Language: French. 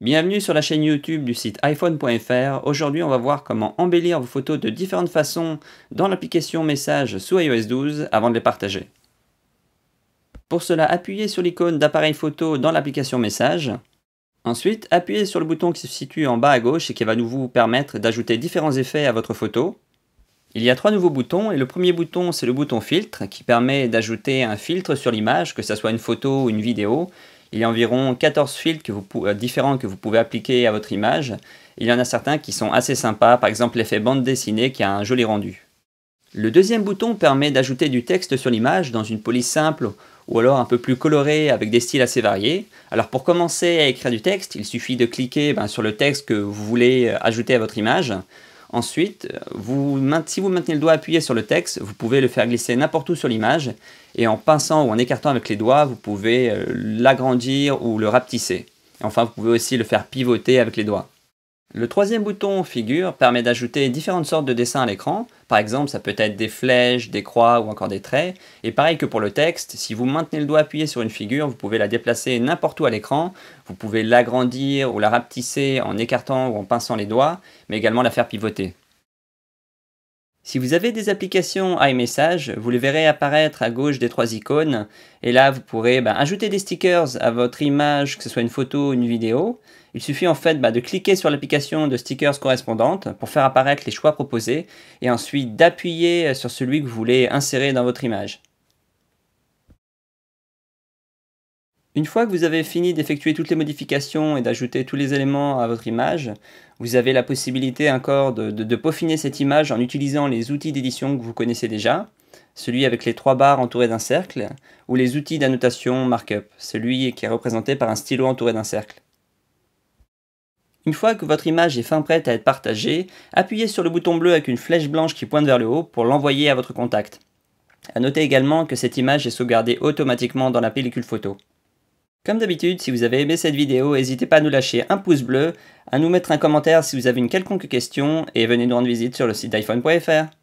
Bienvenue sur la chaîne YouTube du site iPhone.fr. Aujourd'hui, on va voir comment embellir vos photos de différentes façons dans l'application Message sous iOS 12 avant de les partager. Pour cela, appuyez sur l'icône d'appareil photo dans l'application Message. Ensuite, appuyez sur le bouton qui se situe en bas à gauche et qui va nous vous permettre d'ajouter différents effets à votre photo. Il y a trois nouveaux boutons et le premier bouton c'est le bouton filtre qui permet d'ajouter un filtre sur l'image, que ce soit une photo ou une vidéo, il y a environ 14 filtres euh, différents que vous pouvez appliquer à votre image. Il y en a certains qui sont assez sympas, par exemple l'effet bande dessinée qui a un joli rendu. Le deuxième bouton permet d'ajouter du texte sur l'image dans une police simple ou alors un peu plus colorée avec des styles assez variés. Alors pour commencer à écrire du texte, il suffit de cliquer ben, sur le texte que vous voulez euh, ajouter à votre image. Ensuite, si vous maintenez le doigt appuyé sur le texte, vous pouvez le faire glisser n'importe où sur l'image, et en pinçant ou en écartant avec les doigts, vous pouvez euh, l'agrandir ou le rapetisser. Enfin, vous pouvez aussi le faire pivoter avec les doigts. Le troisième bouton Figure permet d'ajouter différentes sortes de dessins à l'écran. Par exemple, ça peut être des flèches, des croix ou encore des traits. Et pareil que pour le texte, si vous maintenez le doigt appuyé sur une figure, vous pouvez la déplacer n'importe où à l'écran. Vous pouvez l'agrandir ou la rapetisser en écartant ou en pinçant les doigts, mais également la faire pivoter. Si vous avez des applications iMessage, vous les verrez apparaître à gauche des trois icônes. Et là, vous pourrez bah, ajouter des stickers à votre image, que ce soit une photo ou une vidéo. Il suffit en fait bah, de cliquer sur l'application de stickers correspondante pour faire apparaître les choix proposés et ensuite d'appuyer sur celui que vous voulez insérer dans votre image. Une fois que vous avez fini d'effectuer toutes les modifications et d'ajouter tous les éléments à votre image, vous avez la possibilité encore de, peaufiner cette image en utilisant les outils d'édition que vous connaissez déjà, celui avec les trois barres entourées d'un cercle, ou les outils d'annotation markup, celui qui est représenté par un stylo entouré d'un cercle. Une fois que votre image est fin prête à être partagée, appuyez sur le bouton bleu avec une flèche blanche qui pointe vers le haut pour l'envoyer à votre contact. A noter également que cette image est sauvegardée automatiquement dans la pellicule photo. Comme d'habitude, si vous avez aimé cette vidéo, n'hésitez pas à nous lâcher un pouce bleu, à nous mettre un commentaire si vous avez une quelconque question, et venez nous rendre visite sur le site d'iPhone.fr.